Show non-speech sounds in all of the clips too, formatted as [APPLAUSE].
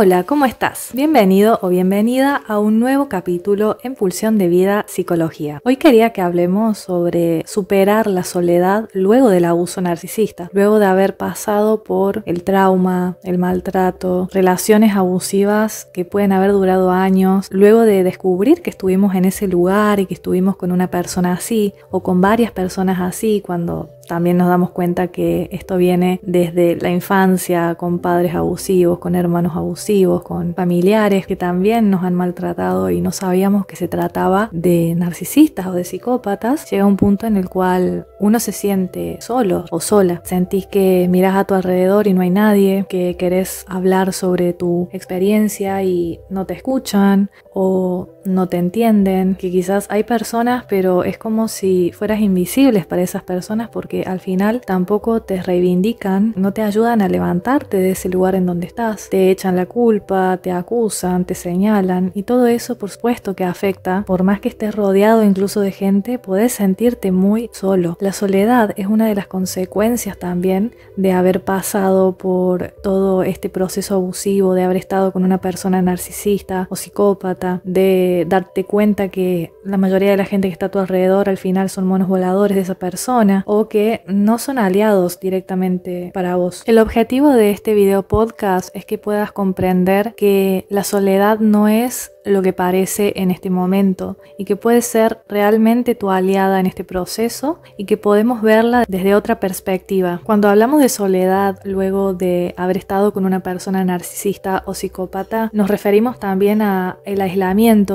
Hola, ¿cómo estás? Bienvenido o bienvenida a un nuevo capítulo en Pulsión de Vida Psicología. Hoy quería que hablemos sobre superar la soledad luego del abuso narcisista, luego de haber pasado por el trauma, el maltrato, relaciones abusivas que pueden haber durado años, luego de descubrir que estuvimos en ese lugar y que estuvimos con una persona así o con varias personas así cuando también nos damos cuenta que esto viene desde la infancia, con padres abusivos, con hermanos abusivos, con familiares que también nos han maltratado y no sabíamos que se trataba de narcisistas o de psicópatas. Llega un punto en el cual uno se siente solo o sola. Sentís que miras a tu alrededor y no hay nadie, que querés hablar sobre tu experiencia y no te escuchan, o no te entienden, que quizás hay personas, pero es como si fueras invisibles para esas personas porque al final tampoco te reivindican, no te ayudan a levantarte de ese lugar en donde estás, te echan la culpa, te acusan, te señalan y todo eso por supuesto que afecta, por más que estés rodeado incluso de gente, puedes sentirte muy solo. La soledad es una de las consecuencias también de haber pasado por todo este proceso abusivo, de haber estado con una persona narcisista o psicópata, de darte cuenta que la mayoría de la gente que está a tu alrededor al final son monos voladores de esa persona o que no son aliados directamente para vos. El objetivo de este video podcast es que puedas comprender que la soledad no es lo que parece en este momento y que puede ser realmente tu aliada en este proceso y que podemos verla desde otra perspectiva. Cuando hablamos de soledad luego de haber estado con una persona narcisista o psicópata, nos referimos también a el aislamiento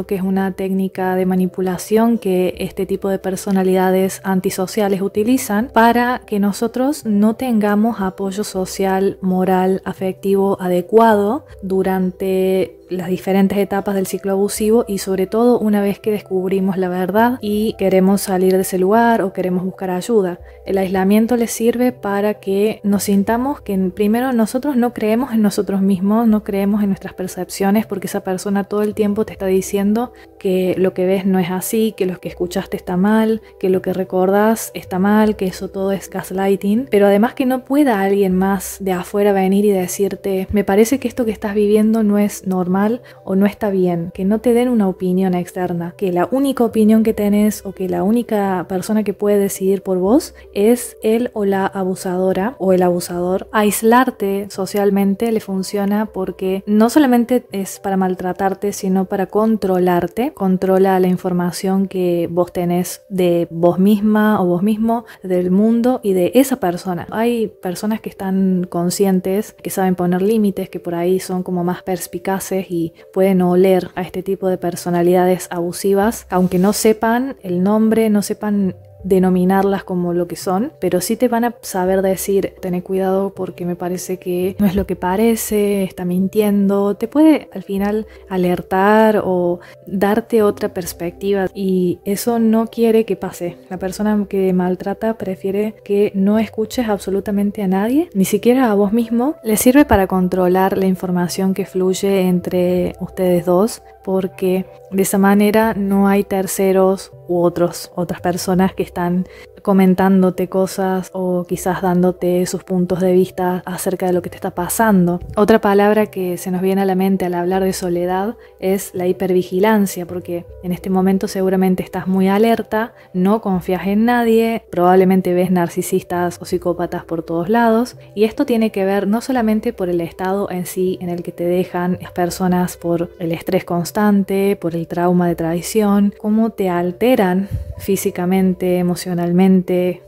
que es una técnica de manipulación que este tipo de personalidades antisociales utilizan para que nosotros no tengamos apoyo social, moral, afectivo adecuado durante las diferentes etapas del ciclo abusivo y sobre todo una vez que descubrimos la verdad y queremos salir de ese lugar o queremos buscar ayuda. El aislamiento les sirve para que nos sintamos que primero nosotros no creemos en nosotros mismos, no creemos en nuestras percepciones porque esa persona todo el tiempo te está diciendo que lo que ves no es así, que lo que escuchaste está mal, que lo que recordas está mal, que eso todo es gaslighting, pero además que no pueda alguien más de afuera venir y decirte, me parece que esto que estás viviendo no es normal mal o no está bien, que no te den una opinión externa, que la única opinión que tenés o que la única persona que puede decidir por vos es él o la abusadora o el abusador. Aislarte socialmente le funciona porque no solamente es para maltratarte, sino para controlarte. Controla la información que vos tenés de vos misma o vos mismo, del mundo y de esa persona. Hay personas que están conscientes, que saben poner límites, que por ahí son como más perspicaces y pueden oler a este tipo de personalidades abusivas, aunque no sepan el nombre, no sepan denominarlas como lo que son, pero sí te van a saber decir, ten cuidado porque me parece que no es lo que parece, está mintiendo, te puede al final alertar o darte otra perspectiva y eso no quiere que pase. La persona que maltrata prefiere que no escuches absolutamente a nadie, ni siquiera a vos mismo. Le sirve para controlar la información que fluye entre ustedes dos porque de esa manera no hay terceros u otros, otras personas que están comentándote cosas o quizás dándote sus puntos de vista acerca de lo que te está pasando. Otra palabra que se nos viene a la mente al hablar de soledad es la hipervigilancia, porque en este momento seguramente estás muy alerta, no confías en nadie, probablemente ves narcisistas o psicópatas por todos lados, y esto tiene que ver no solamente por el estado en sí en el que te dejan las personas por el estrés constante, por el trauma de traición, cómo te alteran físicamente, emocionalmente,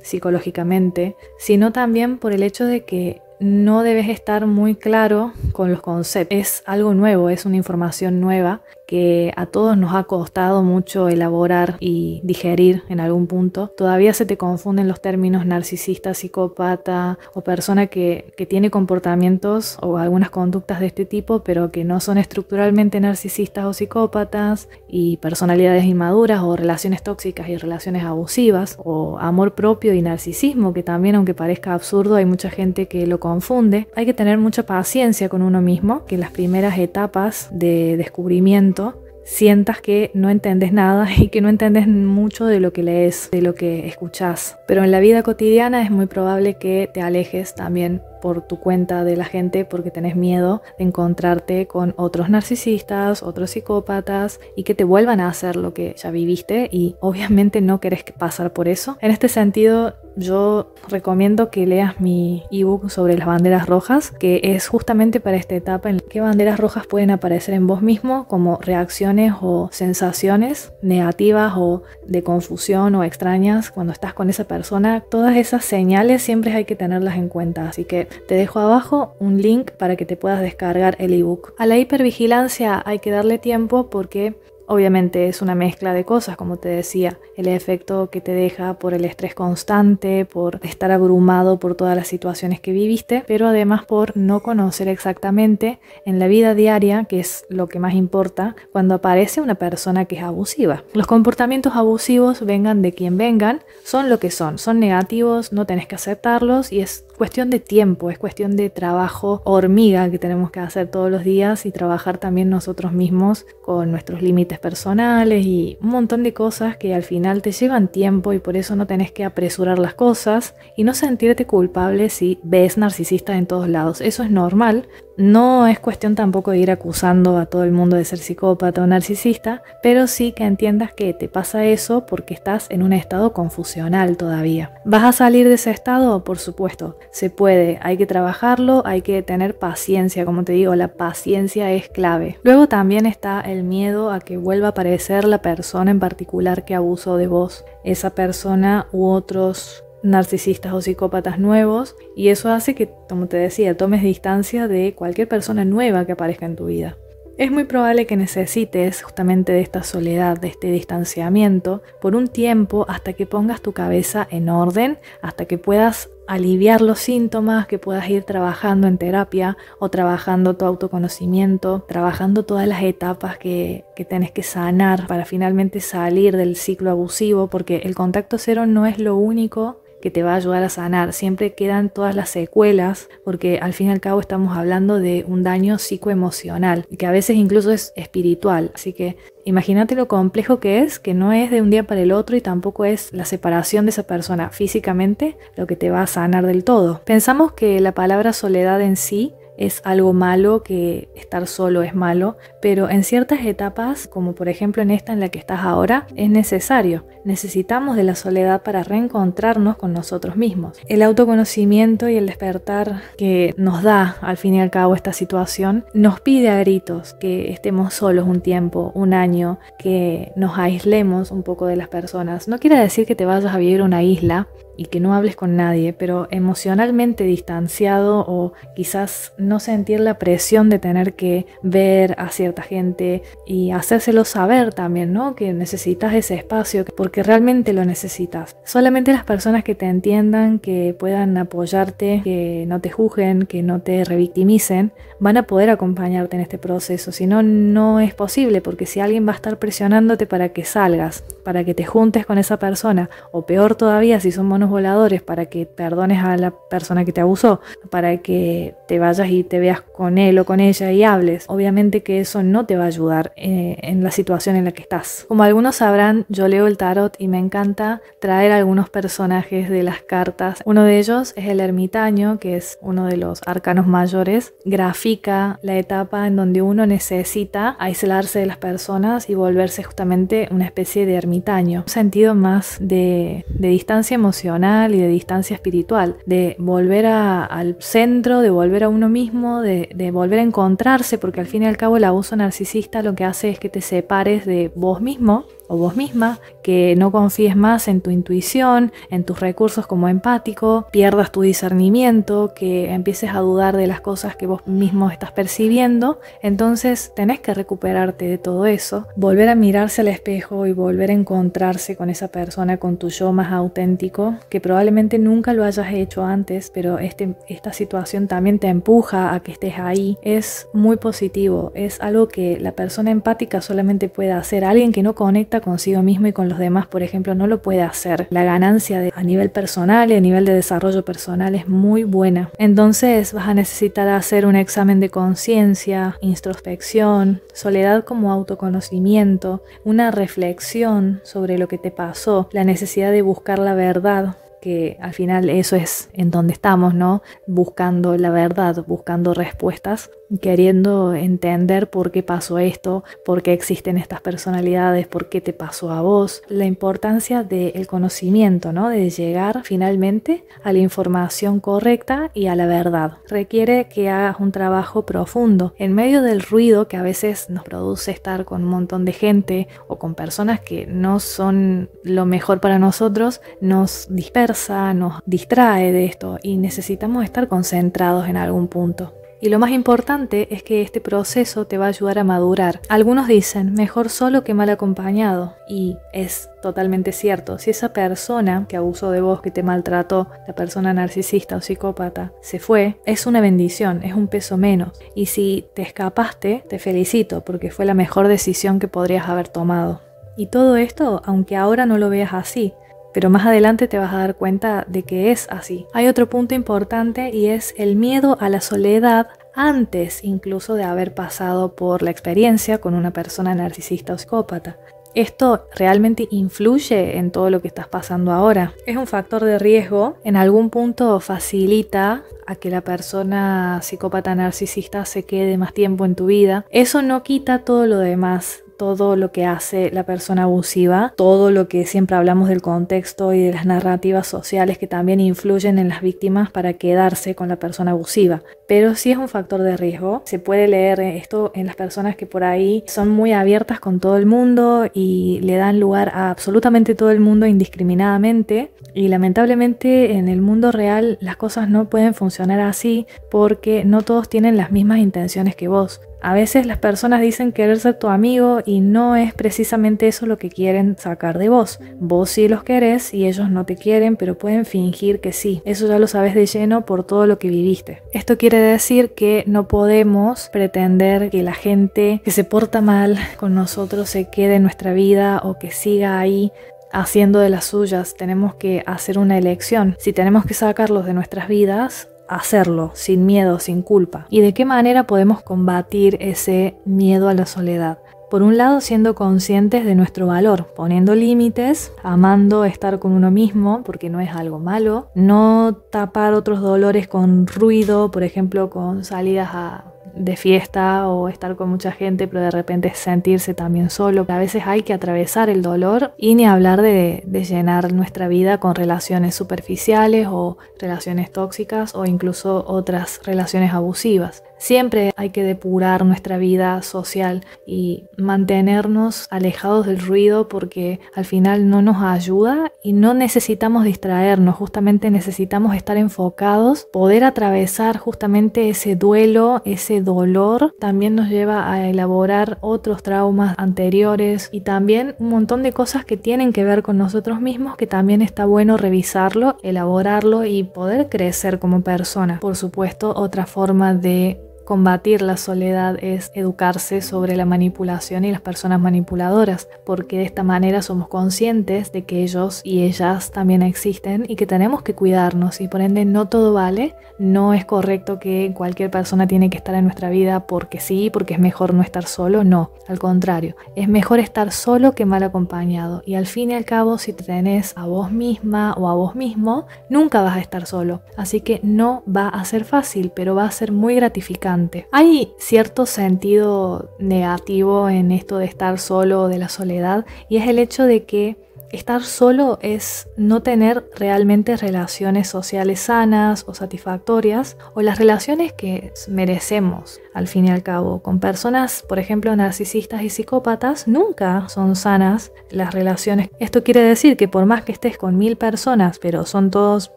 psicológicamente, sino también por el hecho de que no debes estar muy claro con los conceptos. Es algo nuevo, es una información nueva que a todos nos ha costado mucho elaborar y digerir en algún punto. Todavía se te confunden los términos narcisista, psicópata o persona que, tiene comportamientos o algunas conductas de este tipo, pero que no son estructuralmente narcisistas o psicópatas, y personalidades inmaduras o relaciones tóxicas y relaciones abusivas, o amor propio y narcisismo, que también aunque parezca absurdo, hay mucha gente que lo confunde. Hay que tener mucha paciencia con uno mismo, que las primeras etapas de descubrimiento sientas que no entendés nada [LAUGHS] y que no entiendes mucho de lo que lees, de lo que escuchas. Pero en la vida cotidiana es muy probable que te alejes también por tu cuenta de la gente porque tenés miedo de encontrarte con otros narcisistas, otros psicópatas y que te vuelvan a hacer lo que ya viviste y obviamente no querés pasar por eso. En este sentido, yo recomiendo que leas mi ebook sobre las banderas rojas, que es justamente para esta etapa en que banderas rojas pueden aparecer en vos mismo como reacciones o sensaciones negativas o de confusión o extrañas cuando estás con esa persona. Todas esas señales siempre hay que tenerlas en cuenta, así que te dejo abajo un link para que te puedas descargar el ebook. A la hipervigilancia hay que darle tiempo porque Obviamente es una mezcla de cosas, como te decía, el efecto que te deja por el estrés constante, por estar abrumado por todas las situaciones que viviste, pero además por no conocer exactamente en la vida diaria, que es lo que más importa, cuando aparece una persona que es abusiva. Los comportamientos abusivos, vengan de quien vengan, son lo que son, son negativos, no tenés que aceptarlos y es cuestión de tiempo, es cuestión de trabajo hormiga que tenemos que hacer todos los días y trabajar también nosotros mismos con nuestros límites personales y un montón de cosas que al final te llevan tiempo y por eso no tenés que apresurar las cosas y no sentirte culpable si ves narcisistas en todos lados. Eso es normal, no es cuestión tampoco de ir acusando a todo el mundo de ser psicópata o narcisista, pero sí que entiendas que te pasa eso porque estás en un estado confusional todavía. ¿Vas a salir de ese estado? Por supuesto, se puede, hay que trabajarlo, hay que tener paciencia, como te digo, la paciencia es clave. Luego también está el miedo a que vuelva a aparecer la persona en particular que abusó de vos, esa persona u otros narcisistas o psicópatas nuevos y eso hace que, como te decía, tomes distancia de cualquier persona nueva que aparezca en tu vida. Es muy probable que necesites justamente de esta soledad, de este distanciamiento, por un tiempo hasta que pongas tu cabeza en orden, hasta que puedas aliviar los síntomas, que puedas ir trabajando en terapia o trabajando tu autoconocimiento, trabajando todas las etapas que, que tenés que sanar para finalmente salir del ciclo abusivo, porque el contacto cero no es lo único que te va a ayudar a sanar. Siempre quedan todas las secuelas porque al fin y al cabo estamos hablando de un daño psicoemocional que a veces incluso es espiritual. Así que imagínate lo complejo que es, que no es de un día para el otro y tampoco es la separación de esa persona físicamente lo que te va a sanar del todo. Pensamos que la palabra soledad en sí es algo malo, que estar solo es malo, pero en ciertas etapas, como por ejemplo en esta en la que estás ahora, es necesario. Necesitamos de la soledad para reencontrarnos con nosotros mismos. El autoconocimiento y el despertar que nos da al fin y al cabo esta situación nos pide a gritos que estemos solos un tiempo, un año, que nos aislemos un poco de las personas. No quiere decir que te vayas a vivir a una isla, y que no hables con nadie, pero emocionalmente distanciado o quizás no sentir la presión de tener que ver a ciertas gente y hacérselo saber también, ¿no? Que necesitas ese espacio porque realmente lo necesitas. Solamente las personas que te entiendan, que puedan apoyarte, que no te juzguen, que no te revictimicen, van a poder acompañarte en este proceso. Si no, no es posible porque si alguien va a estar presionándote para que salgas para que te juntes con esa persona, o peor todavía si son monos voladores, para que perdones a la persona que te abusó, para que te vayas y te veas con él o con ella y hables. Obviamente que eso no te va a ayudar eh, en la situación en la que estás. Como algunos sabrán, yo leo el tarot y me encanta traer algunos personajes de las cartas. Uno de ellos es el ermitaño, que es uno de los arcanos mayores. Grafica la etapa en donde uno necesita aislarse de las personas y volverse justamente una especie de ermitaño un sentido más de, de distancia emocional y de distancia espiritual, de volver al centro, de volver a uno mismo, de, de volver a encontrarse, porque al fin y al cabo el abuso narcisista lo que hace es que te separes de vos mismo o vos misma, que no confíes más en tu intuición, en tus recursos como empático, pierdas tu discernimiento, que empieces a dudar de las cosas que vos mismo estás percibiendo, entonces tenés que recuperarte de todo eso, volver a mirarse al espejo y volver a encontrarse con esa persona, con tu yo más auténtico, que probablemente nunca lo hayas hecho antes, pero este, esta situación también te empuja a que estés ahí, es muy positivo, es algo que la persona empática solamente puede hacer, alguien que no conecta consigo mismo y con los demás, por ejemplo, no lo puede hacer. La ganancia a nivel personal y a nivel de desarrollo personal es muy buena. Entonces vas a necesitar hacer un examen de conciencia, introspección, soledad como autoconocimiento, una reflexión sobre lo que te pasó, la necesidad de buscar la verdad, que al final eso es en donde estamos, ¿no? Buscando la verdad, buscando respuestas queriendo entender por qué pasó esto, por qué existen estas personalidades, por qué te pasó a vos, la importancia del conocimiento, ¿no? de llegar finalmente a la información correcta y a la verdad. Requiere que hagas un trabajo profundo en medio del ruido que a veces nos produce estar con un montón de gente o con personas que no son lo mejor para nosotros, nos dispersa, nos distrae de esto y necesitamos estar concentrados en algún punto. Y lo más importante es que este proceso te va a ayudar a madurar. Algunos dicen, mejor solo que mal acompañado. Y es totalmente cierto. Si esa persona que abusó de vos, que te maltrató, la persona narcisista o psicópata, se fue, es una bendición, es un peso menos. Y si te escapaste, te felicito porque fue la mejor decisión que podrías haber tomado. Y todo esto, aunque ahora no lo veas así, pero más adelante te vas a dar cuenta de que es así. Hay otro punto importante y es el miedo a la soledad antes incluso de haber pasado por la experiencia con una persona narcisista o psicópata. Esto realmente influye en todo lo que estás pasando ahora. Es un factor de riesgo. En algún punto facilita a que la persona psicópata narcisista se quede más tiempo en tu vida. Eso no quita todo lo demás todo lo que hace la persona abusiva, todo lo que siempre hablamos del contexto y de las narrativas sociales que también influyen en las víctimas para quedarse con la persona abusiva. Pero sí es un factor de riesgo. Se puede leer esto en las personas que por ahí son muy abiertas con todo el mundo y le dan lugar a absolutamente todo el mundo indiscriminadamente. Y lamentablemente en el mundo real las cosas no pueden funcionar así porque no todos tienen las mismas intenciones que vos. A veces las personas dicen querer ser tu amigo y no es precisamente eso lo que quieren sacar de vos. Vos sí los querés y ellos no te quieren, pero pueden fingir que sí. Eso ya lo sabes de lleno por todo lo que viviste. Esto quiere decir que no podemos pretender que la gente que se porta mal con nosotros se quede en nuestra vida o que siga ahí haciendo de las suyas. Tenemos que hacer una elección. Si tenemos que sacarlos de nuestras vidas, hacerlo sin miedo, sin culpa. ¿Y de qué manera podemos combatir ese miedo a la soledad? Por un lado, siendo conscientes de nuestro valor, poniendo límites, amando estar con uno mismo, porque no es algo malo, no tapar otros dolores con ruido, por ejemplo, con salidas a de fiesta o estar con mucha gente, pero de repente sentirse también solo. A veces hay que atravesar el dolor y ni hablar de, llenar nuestra vida con relaciones superficiales o relaciones tóxicas o incluso otras relaciones abusivas. Siempre hay que depurar nuestra vida social y mantenernos alejados del ruido porque al final no nos ayuda y no necesitamos distraernos, justamente necesitamos estar enfocados, poder atravesar justamente ese duelo, ese dolor, también nos lleva a elaborar otros traumas anteriores y también un montón de cosas que tienen que ver con nosotros mismos que también está bueno revisarlo, elaborarlo y poder crecer como persona. Por supuesto, otra forma de Combatir la soledad es educarse sobre la manipulación y las personas manipuladoras, porque de esta manera somos conscientes de que ellos y ellas también existen y que tenemos que cuidarnos y por ende no todo vale, no es correcto que cualquier persona tiene que estar en nuestra vida porque sí, porque es mejor no estar solo, no, al contrario, es mejor estar solo que mal acompañado y al fin y al cabo si te tenés a vos misma o a vos mismo, nunca vas a estar solo, así que no va a ser fácil, pero va a ser muy gratificante hay cierto sentido negativo en esto de estar solo o de la soledad y es el hecho de que estar solo es no tener realmente relaciones sociales sanas o satisfactorias o las relaciones que merecemos al fin y al cabo. Con personas, por ejemplo, narcisistas y psicópatas, nunca son sanas las relaciones. Esto quiere decir que por más que estés con mil personas, pero son todos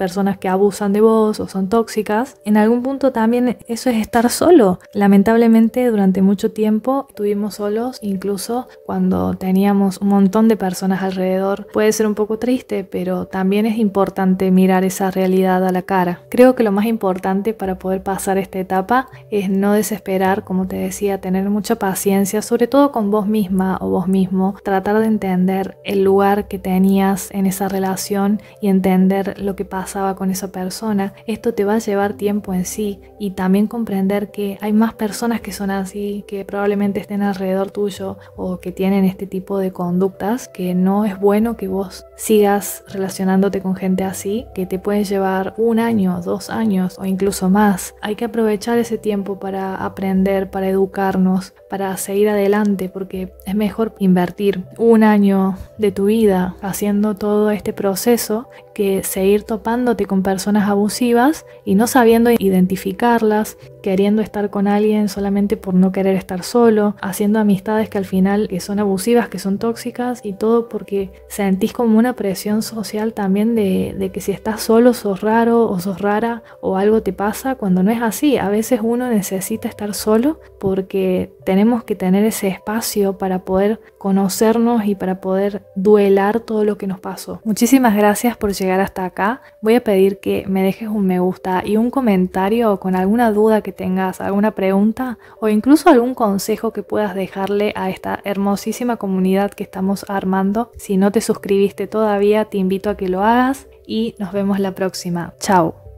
personas que abusan de vos o son tóxicas, en algún punto también eso es estar solo. Lamentablemente durante mucho tiempo estuvimos solos, incluso cuando teníamos un montón de personas alrededor. Puede ser un poco triste, pero también es importante mirar esa realidad a la cara. Creo que lo más importante para poder pasar esta etapa es no desesperar, como te decía, tener mucha paciencia, sobre todo con vos misma o vos mismo, tratar de entender el lugar que tenías en esa relación y entender lo que pasa con esa persona. Esto te va a llevar tiempo en sí y también comprender que hay más personas que son así, que probablemente estén alrededor tuyo o que tienen este tipo de conductas, que no es bueno que vos sigas relacionándote con gente así, que te pueden llevar un año, dos años o incluso más. Hay que aprovechar ese tiempo para aprender, para educarnos, para seguir adelante, porque es mejor invertir un año de tu vida haciendo todo este proceso seguir topándote con personas abusivas y no sabiendo identificarlas, queriendo estar con alguien solamente por no querer estar solo, haciendo amistades que al final que son abusivas, que son tóxicas y todo porque sentís como una presión social también de que si estás solo sos raro o sos rara o algo te pasa cuando no es así. A veces uno necesita estar solo porque tenemos que tener ese espacio para poder conocernos y para poder duelar todo lo que nos pasó. Muchísimas gracias por llegar hasta acá, voy a pedir que me dejes un me gusta y un comentario con alguna duda que tengas, alguna pregunta o incluso algún consejo que puedas dejarle a esta hermosísima comunidad que estamos armando. Si no te suscribiste todavía, te invito a que lo hagas y nos vemos la próxima. Chao.